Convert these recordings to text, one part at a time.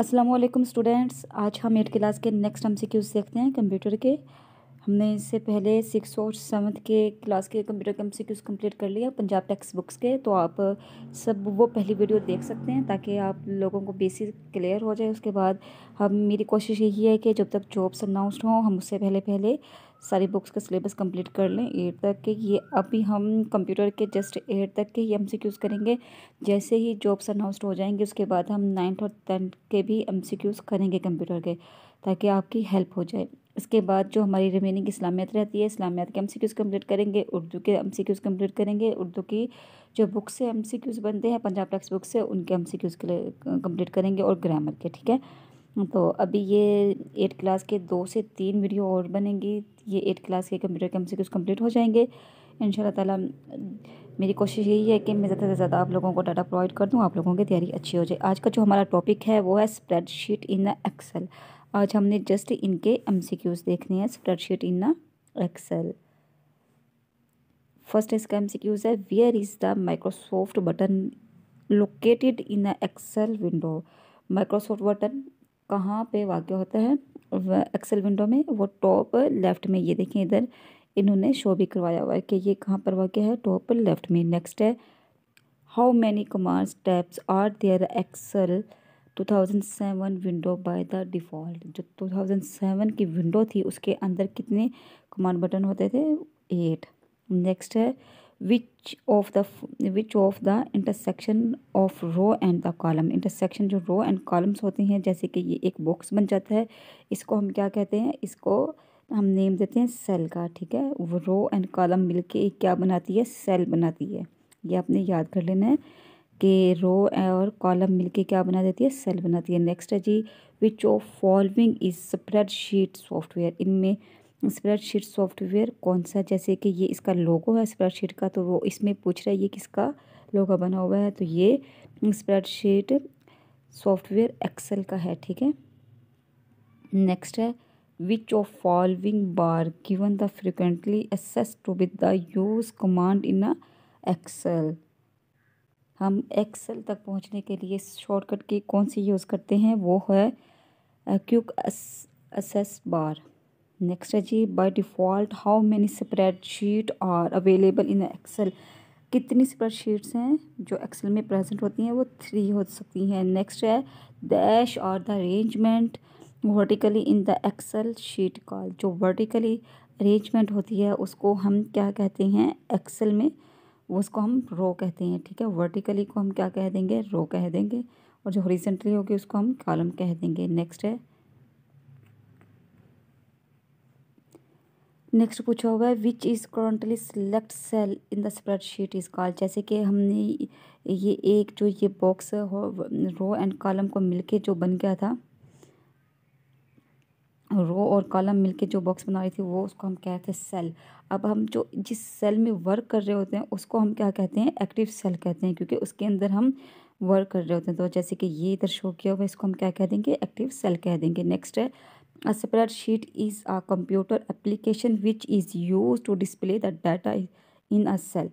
Aslam students आज हम eight class के नेक्स्ट हम क्यूज़ देखते हैं कंप्यूटर के हमने इससे पहले सिक्स और सेवन्थ के क्लास के कंप्यूटर के हम क्यूज़ कम्प्लीट कर लिया पंजाब टेक्स्ट बुक्स के तो आप सब वो पहली वीडियो देख सकते हैं ताकि आप लोगों को बेसिक क्लियर हो जाए उसके बाद हम मेरी कोशिश यही है कि जब तक जॉब्स अनाउंसड हों हम उससे पहले पहले सारी बुक्स का सिलेबस कंप्लीट कर लें एट तक के ये अभी हम कंप्यूटर के जस्ट एट तक के ही एम करेंगे जैसे ही जॉब्स अनाउंसड हो जाएंगे उसके बाद हम नाइन्थ और टेंथ के भी एम करेंगे कंप्यूटर के ताकि आपकी हेल्प हो जाए इसके बाद जो हमारी रिमेनिंग इस्लामियत रहती है इस्लामियत के एम सी क्यूज़ करेंगे उर्दू के एम सी क्यूज़ करेंगे उर्दू की जो बुक से एम सी क्यूज़ बनते हैं पंजाब टेक्स बुक से उनके एम सी क्यूज़ कंप्लीट करेंगे और ग्रामर के ठीक है तो अभी ये एट क्लास के दो से तीन वीडियो और बनेंगी ये एट क्लास के कंप्यूटर कम से कम कम्प्लीट हो जाएंगे इन ताला मेरी कोशिश यही है कि मैं ज़्यादा से ज़्यादा आप लोगों को डाटा प्रोवाइड कर दूँ आप लोगों की तैयारी अच्छी हो जाए आज का जो हमारा टॉपिक है वो है स्प्रेडशीट इन द एक्सेल आज हमने जस्ट इनके एम सी क्यूज़ देखने हैं spreadsheet in the Excel first इसका एम सी क्यूज़ है where is the Microsoft button located in the Excel window Microsoft button कहाँ पे वाक़ होता है एक्सेल विंडो में वो टॉप लेफ़्ट में ये देखें इधर इन्होंने शो भी करवाया हुआ है कि ये कहाँ पर वाक़ है टॉप लेफ़्ट में नेक्स्ट है how many commands tabs are there Excel 2007 window by the default जो 2007 की विंडो थी उसके अंदर कितने कमांड बटन होते थे एट नेक्स्ट है which of the which of the intersection of row and the column intersection जो रो एंड कॉलम्स होते हैं जैसे कि ये एक बॉक्स बन जाता है इसको हम क्या कहते हैं इसको हम नेम देते हैं सेल का ठीक है वो रो एंड कॉलम मिलके एक क्या बनाती है सेल बनाती है ये आपने याद कर लेना है कि रो और कॉलम मिलके क्या बना देती है सेल बनाती है नेक्स्ट है जी which of following is spread sheet software इनमें स्प्रेडशीट सॉफ्टवेयर कौन सा जैसे कि ये इसका लोगो है स्प्रेडशीट का तो वो इसमें पूछ रहा है ये किसका लोगो बना हुआ है तो ये स्प्रेडशीट सॉफ्टवेयर एक्सेल का है ठीक है नेक्स्ट है which of following bar given the frequently assessed to with the use command in a Excel हम एक्सेल तक पहुंचने के लिए शॉर्टकट की कौन सी यूज़ करते हैं वो है quick S S bar next है जी by default how many spreadsheet are available in Excel कितनी स्प्रेडशीट्स हैं जो एक्सेल में प्रेजेंट होती हैं वो थ्री हो सकती हैं नेक्स्ट है डैश और the arrangement vertically in the Excel sheet call जो वर्टिकली अरेंजमेंट होती है उसको हम क्या कहते हैं एक्सेल में उसको हम रो कहते हैं ठीक है वर्टिकली को हम क्या कह देंगे रो कह देंगे और जो रिसेंटली होगी उसको हम कॉलम कह देंगे नेक्स्ट है नेक्स्ट पूछा हुआ है which is currently select cell in the spreadsheet is call जैसे कि हमने ये एक जो ये बॉक्स रो एंड कॉलम को मिलके जो बन गया था रो और कॉलम मिलके जो बॉक्स बना रही थी वो उसको हम कहते हैं सेल अब हम जो जिस सेल में वर्क कर रहे होते हैं उसको हम क्या कहते हैं एक्टिव सेल कहते हैं क्योंकि उसके अंदर हम वर्क कर रहे होते हैं तो जैसे कि ये इधर शो किया हुआ है इसको हम क्या कह देंगे एक्टिव सेल कह देंगे नेक्स्ट है A separate sheet is a computer application which is used to display the data in a cell.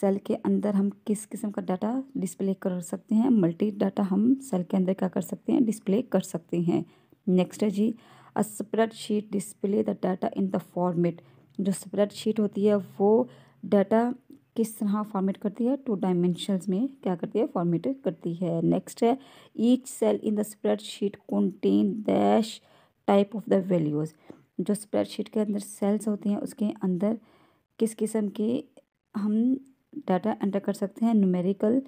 Cell के अंदर हम किस किस्म का डाटा डिस्प्ले कर सकते हैं मल्टी डाटा हम सेल के अंदर क्या कर सकते हैं डिस्प्ले कर सकते हैं नेक्स्ट है जी a spread sheet display the data in the format जो स्प्रेड शीट होती है वो डाटा किस तरह फॉर्मेट करती है टू डायमेंशन में क्या करती है फॉर्मेट करती है नेक्स्ट है each cell in the spread sheet contain dash type of the values जो स्प्रेड शीट के अंदर सेल्स होती हैं उसके अंदर किस किस्म के हम डाटा एंटर कर सकते हैं न्यूमेरिकल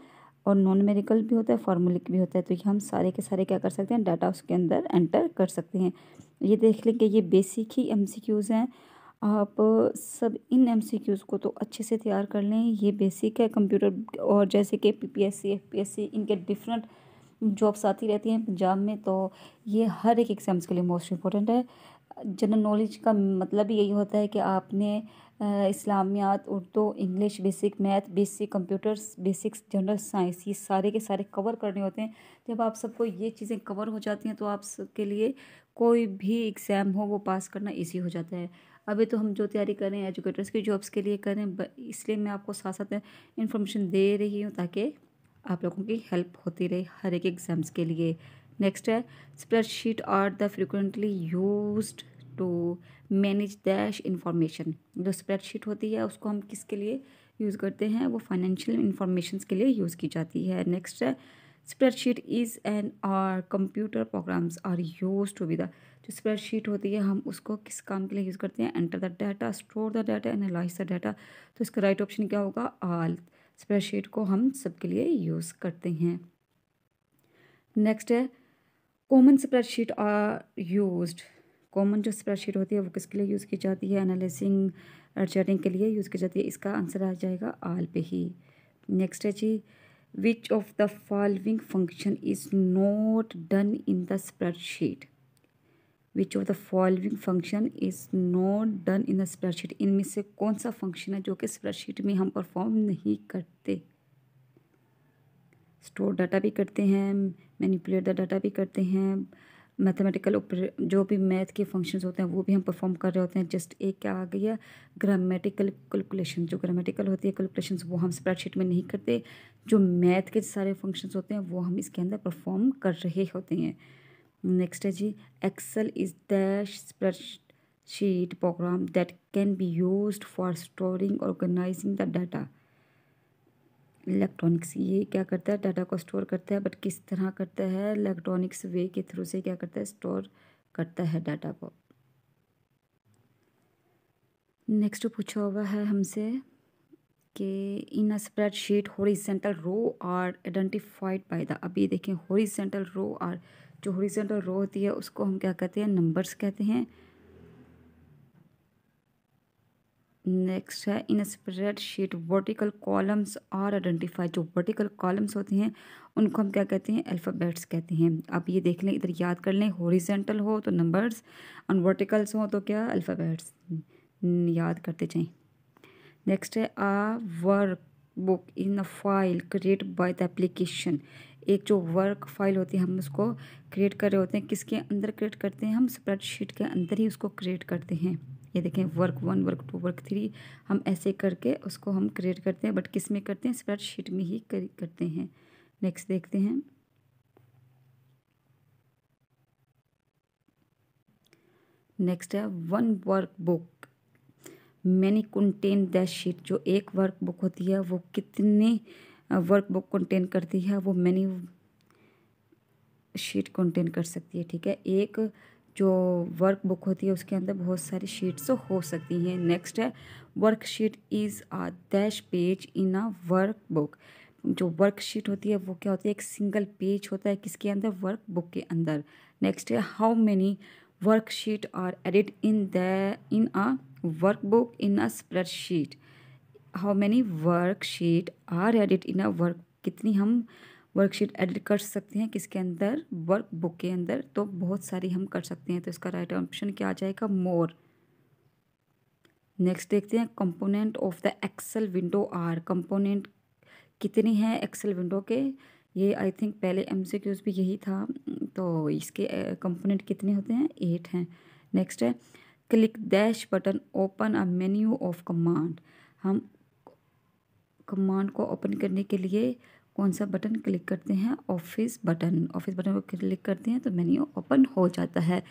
और नॉन न्यूमेरिकल भी होता है फार्मूलिक भी होता है तो ये हम सारे के सारे क्या कर सकते हैं डाटा उसके अंदर एंटर कर सकते हैं ये देख लें कि ये बेसिक ही एम हैं आप सब इन एम को तो अच्छे से तैयार कर लें ये बेसिक है कंप्यूटर और जैसे कि एस सी इनके डिफरेंट जॉब्स आती रहती हैं पंजाब में तो ये हर एक एग्ज़ाम्स के लिए मोस्ट इम्पोर्टेंट है जनरल नॉलेज का मतलब यही होता है कि आपने इस्लामियात Urdu English basic math basic computers basic general science ये सारे के सारे कवर करने होते हैं जब आप सबको ये चीज़ें कवर हो जाती हैं तो आप सबके लिए कोई भी एग्ज़ाम हो वो पास करना ईजी हो जाता है अभी तो हम जो तैयारी कर रहे हैं एजुकेटर्स की जॉब्स के लिए कर रहे हैं इसलिए मैं आपको साथ साथ इन्फॉर्मेशन दे रही हूँ ताकि आप लोगों की हेल्प होती रहे हर एक एग्ज़ाम्स के लिए नेक्स्ट है spreadsheet are the frequently use to manage dash information जो स्प्रेडशीट होती है उसको हम किसके लिए यूज़ करते हैं वो फाइनेंशियल इन्फॉर्मेशन के लिए यूज़ की जाती है नेक्स्ट है स्प्रेडशीट इज़ एन और computer programs are use to be the जो स्प्रेडशीट होती है हम उसको किस काम के लिए यूज़ करते हैं enter the data store the data analyse the data तो इसका राइट ऑप्शन क्या होगा आल स्प्रेडशीट को हम सबके लिए यूज़ करते हैं नेक्स्ट है common spreadsheet are use common जो स्प्रेडशीट होती है वो किसके लिए यूज़ की जाती है एनालिसिंग चैटिंग uh, के लिए यूज़ की जाती है इसका आंसर आ जाएगा आल पे ही नेक्स्ट है जी Which of the following function is not done in the spreadsheet? Which of the following function is not done in the spreadsheet? इनमें से कौन सा फंक्शन है जो कि स्प्रेडशीट में हम परफॉर्म नहीं करते स्टोर डाटा भी करते हैं मैनिपुलेट द डाटा भी करते हैं मैथमेटिकल ऊपर जो भी मैथ के फंक्शंस होते हैं वो भी हम परफॉर्म कर रहे होते हैं जस्ट एक क्या आ गया ग्रामेटिकल कैलकुलेशन जो ग्रामेटिकल होती है कैलकुलेशन वो हम स्प्रेडशीट में नहीं करते जो मैथ के सारे फंक्शंस होते हैं वो हम इसके अंदर परफॉर्म कर रहे होते हैं नेक्स्ट है जी Excel is dash spread program that can be use for storing organising the data electronics ये क्या करता है डाटा को स्टोर करता है बट किस तरह करता है इलेक्ट्रॉनिक्स वे के थ्रू से क्या करता है स्टोर करता है डाटा को नेक्स्ट पूछा हुआ है हमसे कि in a spread sheet horizontal row are identified by the अभी देखें हॉरिजेंटल रो आर जो हॉरिजेंटल रो होती है उसको हम क्या कहते हैं नंबर्स कहते हैं नेक्स्ट है in spread sheet vertical columns और आइडेंटिफाई जो वर्टिकल कॉलम्स होते हैं उनको हम क्या कहते हैं अल्फ़ाबेट्स कहते हैं आप ये देख लें इधर याद कर लें हॉरिजेंटल हो तो नंबर्स और वर्टिकल्स हो तो क्या अल्फ़ाबेट्स याद करते जाएं नेक्स्ट है a work book in a file create by the application एक जो वर्क फाइल होती है हम उसको क्रिएट कर रहे होते हैं किसके अंदर क्रिएट करते हैं हम स्प्रेडशीट के अंदर ही उसको क्रिएट करते हैं ये देखें work one work two work three हम ऐसे करके उसको हम क्रिएट करते हैं बट किस में करते हैं स्प्रेड शीट में ही कर, करते हैं नेक्स्ट देखते हैं नेक्स्ट है one work book many contain the sheet जो एक वर्क बुक होती है वो कितने वर्क बुक कंटेन करती है वो मैनी शीट कंटेन कर सकती है ठीक है एक जो वर्क बुक होती है उसके अंदर बहुत सारी शीट्स तो हो सकती हैं नेक्स्ट है worksheet is a dash page in a work book जो वर्कशीट होती है वो क्या होती है एक सिंगल पेज होता है किसके अंदर वर्क बुक के अंदर नेक्स्ट है how many worksheet are edit in the in a work book in a spread sheet how many worksheet are edit in a work कितनी हम वर्कशीट एडिट कर सकते हैं किसके अंदर वर्क बुक के अंदर तो बहुत सारी हम कर सकते हैं तो इसका राइट ऑप्शन क्या आ जाएगा मोर नेक्स्ट देखते हैं component of the Excel window are component कितने हैं एक्सेल विंडो के ये आई थिंक पहले एम सी क्यूज़ भी यही था तो इसके कंपोनेंट कितने होते हैं एट हैं नेक्स्ट है click dash button open a menu of command हम कमांड को ओपन करने के लिए कौन सा बटन क्लिक करते हैं ऑफिस बटन ऑफिस बटन पर क्लिक करते हैं तो मेन्यू ओपन हो जाता है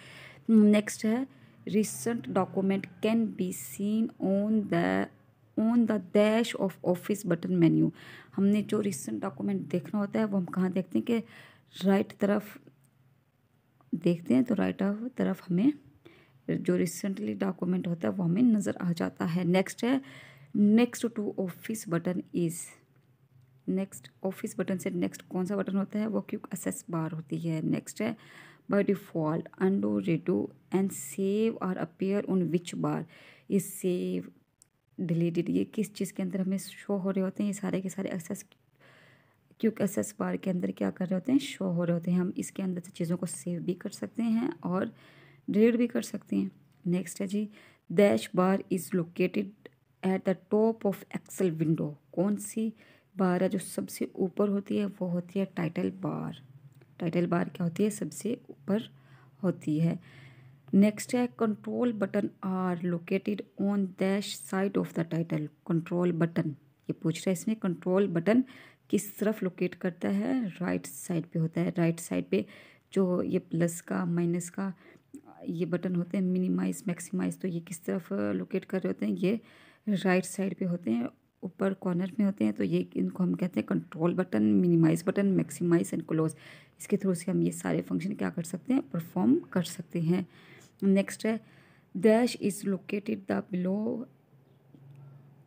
नेक्स्ट है recent document can be seen on the on the dash of office button menu हमने जो रिसेंट डॉक्यूमेंट देखना होता है वो हम कहाँ देखते हैं कि राइट तरफ देखते हैं तो राइट तरफ हमें जो रिसेंटली डॉक्यूमेंट होता है वो हमें नज़र आ जाता है नेक्स्ट है next to office button is next office button से नेक्स्ट कौन सा बटन होता है वो क्यूक असेस बार होती है नेक्स्ट है by default undo redo and save और appear on which bar is save deleted ये किस चीज़ के अंदर हमें शो हो रहे होते हैं ये सारे के सारे एक्सेस क्यूक एक्सेस बार के अंदर क्या कर रहे होते हैं शो हो रहे होते हैं हम इसके अंदर से चीज़ों को सेव भी कर सकते हैं और डिलीट भी कर सकते हैं नेक्स्ट है जी dash bar is located at the top of Excel window कौन सी बारह जो सबसे ऊपर होती है वो होती है टाइटल बार टाइटल बार क्या होती है सबसे ऊपर होती है नेक्स्ट है control button are located on dash side of the title control button ये पूछ रहा है इसमें कंट्रोल बटन किस तरफ लोकेट करता है राइट साइड पे होता है राइट साइड पे जो ये प्लस का माइनस का ये बटन होते हैं मिनिमाइज मैक्सिमाइज तो ये किस तरफ लोकेट कर रहे होते हैं ये राइट साइड पे होते हैं ऊपर कॉर्नर में होते हैं तो ये इनको हम कहते हैं control button minimize button maximize and close इसके थ्रू से हम ये सारे फंक्शन क्या कर सकते हैं परफॉर्म कर सकते हैं नेक्स्ट है dash is located the below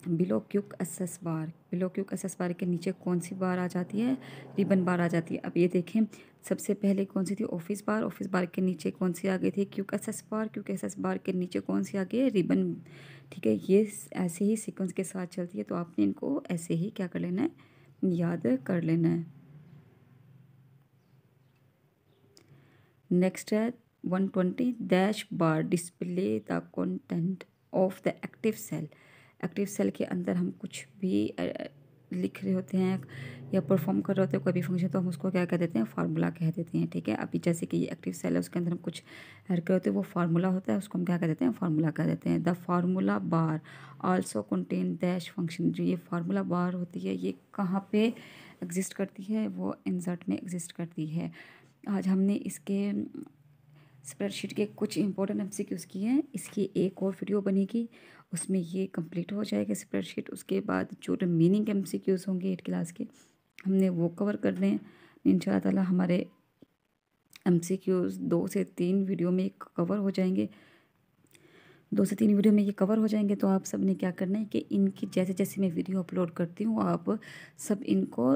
below quick S bar below quick S bar के नीचे कौन सी बार आ जाती है रिबन बार आ जाती है अब ये देखें सबसे पहले कौन सी थी ऑफिस बार ऑफिस बार के नीचे कौन सी आ गई थी quick S S bar quick S S bar के नीचे कौन सी आ गई है रिबन ठीक है ये ऐसे ही सीक्वेंस के साथ चलती है तो आपने इनको ऐसे ही क्या कर लेना है याद कर लेना है नेक्स्ट है one twenty dash bar display the content of the active cell active cell के अंदर हम कुछ भी लिख रहे होते हैं या परफॉर्म कर रहे होते हैं कोई भी फंक्शन तो हम उसको क्या कह देते हैं फार्मूला कह देते हैं ठीक है अभी जैसे कि ये एक्टिव सेल है उसके अंदर हम कुछ ऐड कर होते हैं वो फार्मूला होता है उसको हम क्या कह देते हैं फार्मूला कह देते हैं the formula bar also contain dash function जो ये फार्मूला बार होती है ये कहाँ पर एग्जिस्ट करती है वो इंसर्ट में एग्जिस्ट करती है आज हमने इसके स्प्रेडशीट के कुछ इंपॉर्टेंट एम सी क्यूज़ किए हैं इसकी एक और वीडियो बनेगी उसमें ये कंप्लीट हो जाएगा स्प्रेडशीट उसके बाद जो रिमेनिंग एम सी क्यूज़ होंगे एट क्लास के हमने वो कवर कर लें इन ताला हमारे एम सी क्यूज़ दो से तीन वीडियो में कवर हो जाएंगे दो से तीन वीडियो में ये कवर हो जाएंगे तो आप सब ने क्या करना है कि इनकी जैसे जैसे मैं वीडियो अपलोड करती हूँ आप सब इनको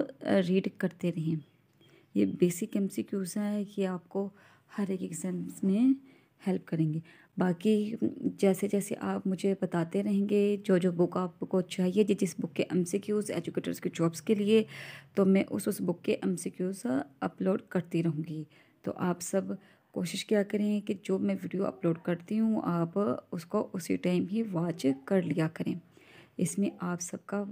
रीड करते रहें ये बेसिक एम सी क्यूज़ हैं कि आपको हर एक एग्ज़ाम्स में हेल्प करेंगे बाकी जैसे जैसे आप मुझे बताते रहेंगे जो जो बुक आपको चाहिए जिस बुक के एम सी क्यूज़ एजुकेटर्स की जॉब्स के लिए तो मैं उस उस बुक के एम सी क्यूज़ अपलोड करती रहूँगी तो आप सब कोशिश किया करें कि जो मैं वीडियो अपलोड करती हूँ आप उसको उसी टाइम ही वॉच कर लिया करें इसमें आप सबका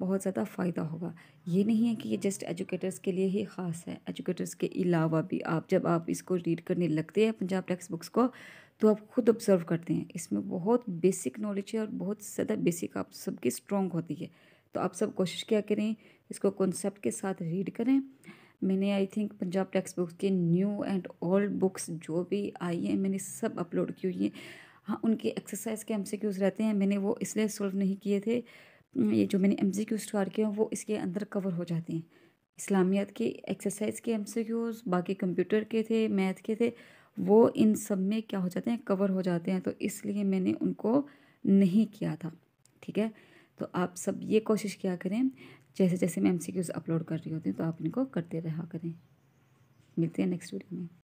बहुत ज़्यादा फ़ायदा होगा ये नहीं है कि ये जस्ट एजुकेटर्स के लिए ही ख़ास है एजुकेटर्स के अलावा भी आप जब आप इसको रीड करने लगते हैं पंजाब टेक्स्ट बुक्स को तो आप खुद ऑब्ज़र्व करते हैं इसमें बहुत बेसिक नॉलेज है और बहुत ज़्यादा बेसिक आप सबकी स्ट्रॉन्ग होती है तो आप सब कोशिश क्या करें इसको कॉन्सेप्ट के साथ रीड करें मैंने I think Punjab text books के न्यू एंड ओल्ड बुक्स जो भी आई हैं मैंने सब अपलोड की हुई हैं हाँ उनके एक्सरसाइज के एम रहते हैं मैंने वो इसलिए सॉल्व नहीं किए थे ये जो मैंने एम सी क्यूज़ स्टार किए हैं वो इसके अंदर कवर हो जाते हैं इस्लामियात के एक्सरसाइज के एम सी क्यूज़ बाकी कंप्यूटर के थे मैथ के थे वो इन सब में क्या हो जाते हैं कवर हो जाते हैं तो इसलिए मैंने उनको नहीं किया था ठीक है तो आप सब ये कोशिश किया करें जैसे जैसे मैं एम सी क्यूज़ अपलोड कर रही होती हूँ तो आप इनको करते रहा करें मिलते हैं नेक्स्ट वीडियो में